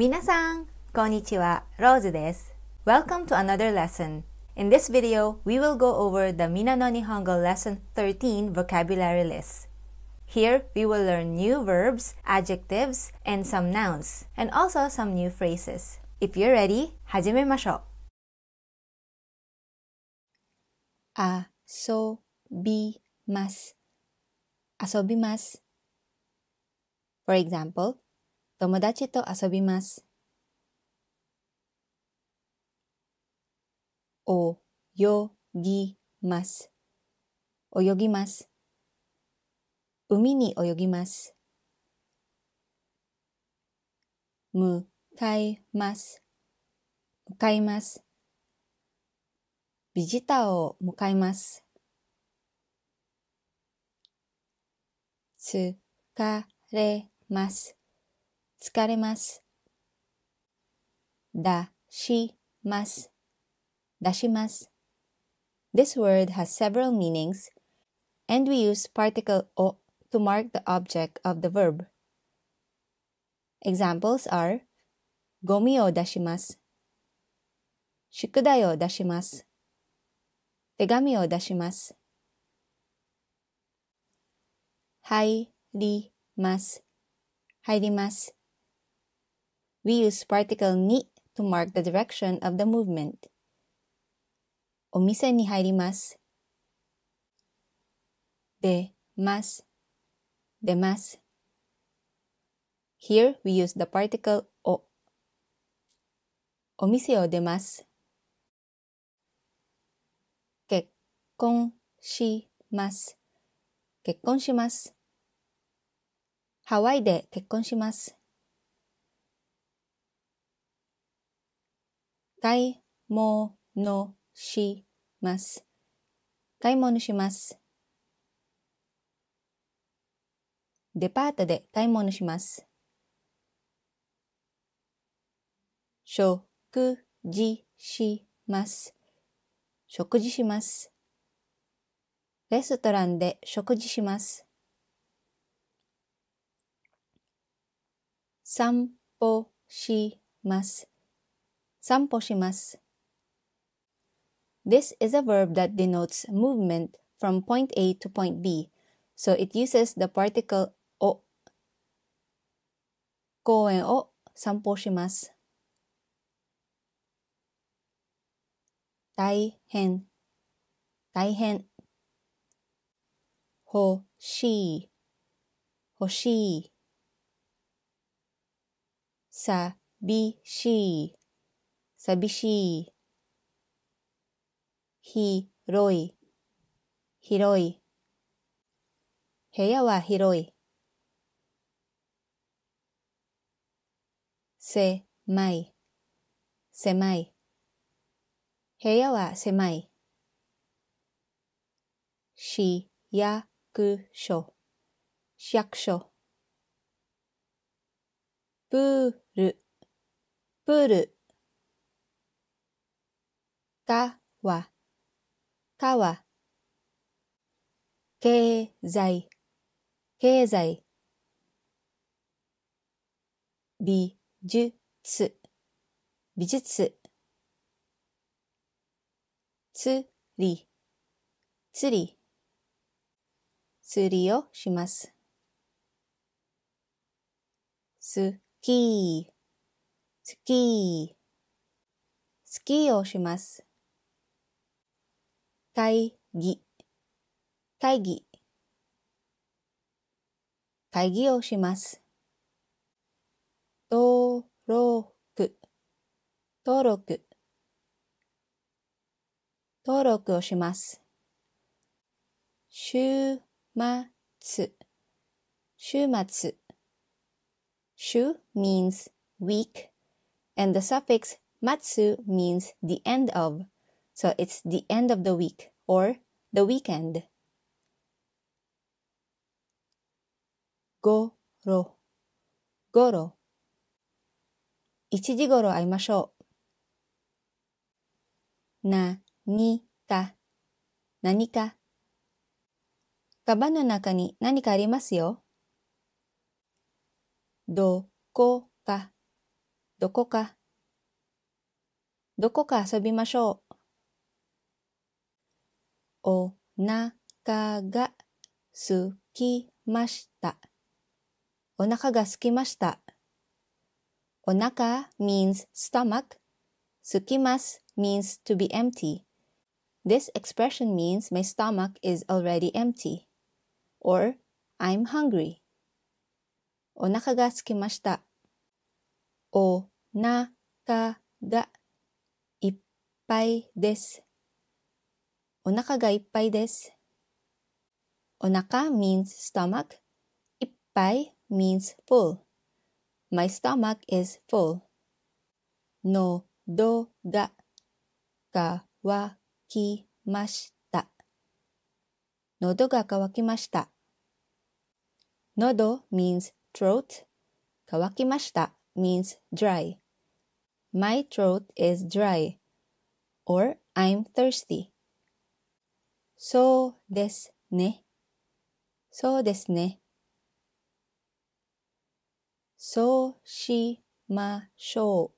Welcome to another lesson. In this video, we will go over the Mina Nihongo Lesson 13 vocabulary list. Here, we will learn new verbs, adjectives, and some nouns, and also some new phrases. If you're ready, For example, 友達と遊びます。およぎます。泳ぎます。海に泳ぎます。向かいます。向かいます。ビジターを迎えます。疲れます。疲れます。だします。出します。This word has several meanings, and we use particle o to mark the object of the verb. Examples are ゴミを出します。宿題を出します。手紙を出します。入ります。入ります。We use particle ni to mark the direction of the movement. お店に入ります。でます。出ます。Here we use the particle お。お店を出ます。結婚します。結婚します。ハワイで結婚します。買い物します。買い物します。デパートで買い物します。食事します。食事します。レストランで食事します。散歩します。散歩 This is a verb that denotes movement from point A to point B, so it uses the particle o. 公園を散歩します。大変、大変。欲しい、欲しい。寂しい、寂しい、広い、広い、部屋は広い、狭い、狭い、部屋は狭い、市役所、市役所、プール、プール、たは、たは、経済、経済、美術、美術、釣り、釣り、釣りをします。スキー、スキー、スキーをします。会議、会議、会議をします。登録、登録、登録をします。週末、週末、週 means week and the suffix m a means the end of. So it's the end of the week or the weekend. ごろごろ一時ごろ会いましょう。な、に、か、何か。カバンの中に何かありますよ。どこか、どこか。どこか遊びましょう。お腹がすきました。お腹がすきました。お腹 means stomach. すきます means to be empty. This expression means my stomach is already empty. Or I'm hungry. お腹がすきました。お腹がいっぱいです。お腹がいっぱいです。お腹 means stomach. いっぱい means full. My stomach is full. のどが乾きました。喉が乾きました。喉 means throat. 乾きました means dry. My throat is dry. Or I'm thirsty. そうですね。そうですね。そうしましょう。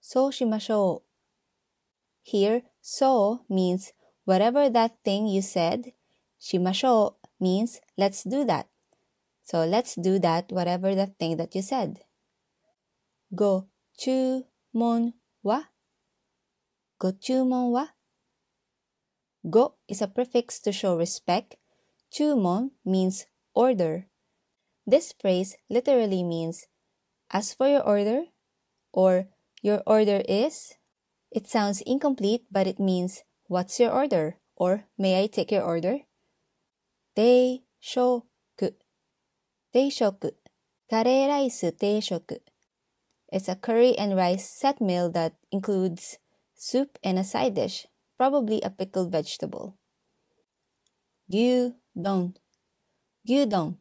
そうしましょう。Here, so means whatever that thing you said. しましょう means let's do that. So let's do that whatever that thing that you said. ご注文はご注文は Go is a prefix to show respect. Chumon means order. This phrase literally means, as for your order, or your order is. It sounds incomplete, but it means, what's your order? Or may I take your order? Teishoku. Teishoku. Kare rice teishoku. It's a curry and rice set meal that includes soup and a side dish probably a pickled vegetable. Gyudon. Gyudon.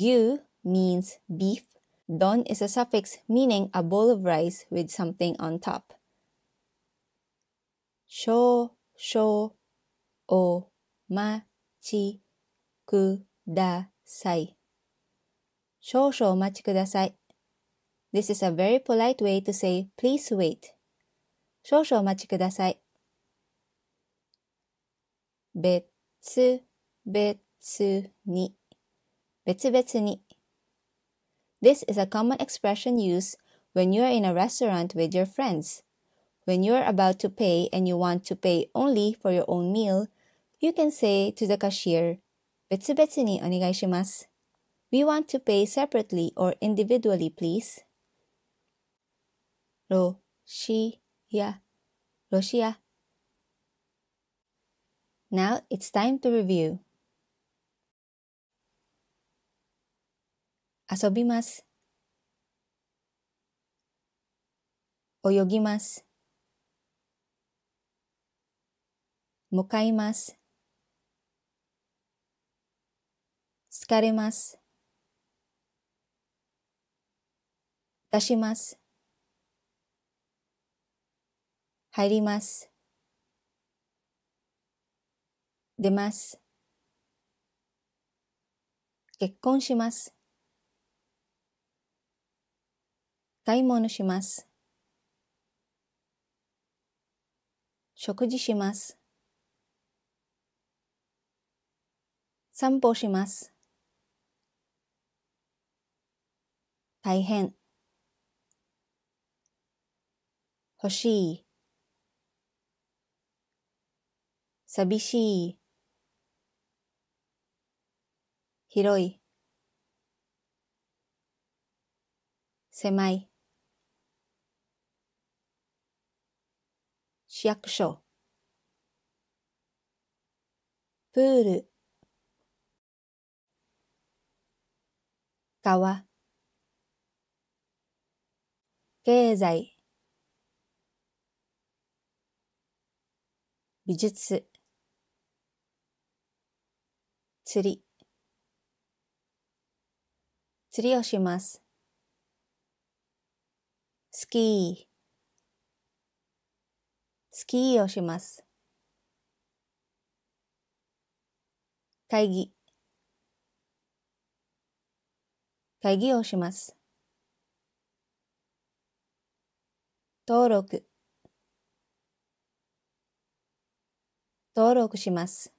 Gyu means beef. Don is a suffix meaning a bowl of rice with something on top. Sho, sho, o, ma, chi, da, sai. Sho, sho, machi kudasai. This is a very polite way to say please wait. 少々お待ちください。別、別に、別々に。This is a common expression used when you are in a restaurant with your friends. When you are about to pay and you want to pay only for your own meal, you can say to the cashier, 別々にお願いします。We want to pay separately or individually, please. ロシア。Now it's time to review. 遊びます。泳ぎます。向かいます。疲れます。出します。入ります。出ます。結婚します。買い物します。食事します。散歩します。大変。欲しい。寂しい、広い、狭い、市役所、プール、川、経済、美術、釣り。釣りをします。スキー。スキーをします。会議。会議をします。登録。登録します。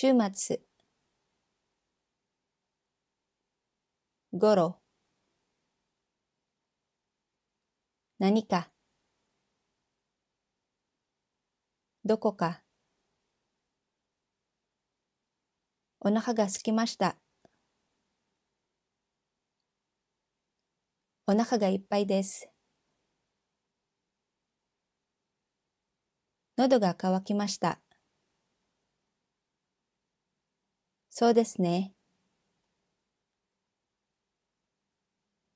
週末ごろ何かどこかお腹が空きましたお腹がいっぱいです喉が渇きましたそうですね。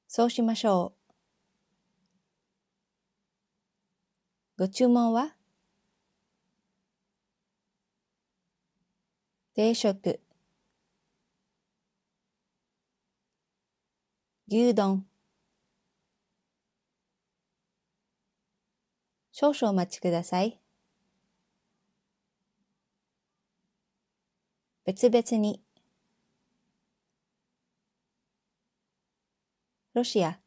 そうしましょう。ご注文は定食牛丼少々お待ちください。別々に。Russia.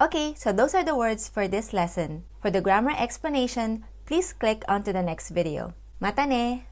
Okay, so those are the words for this lesson. For the grammar explanation, please click onto the next video. Mata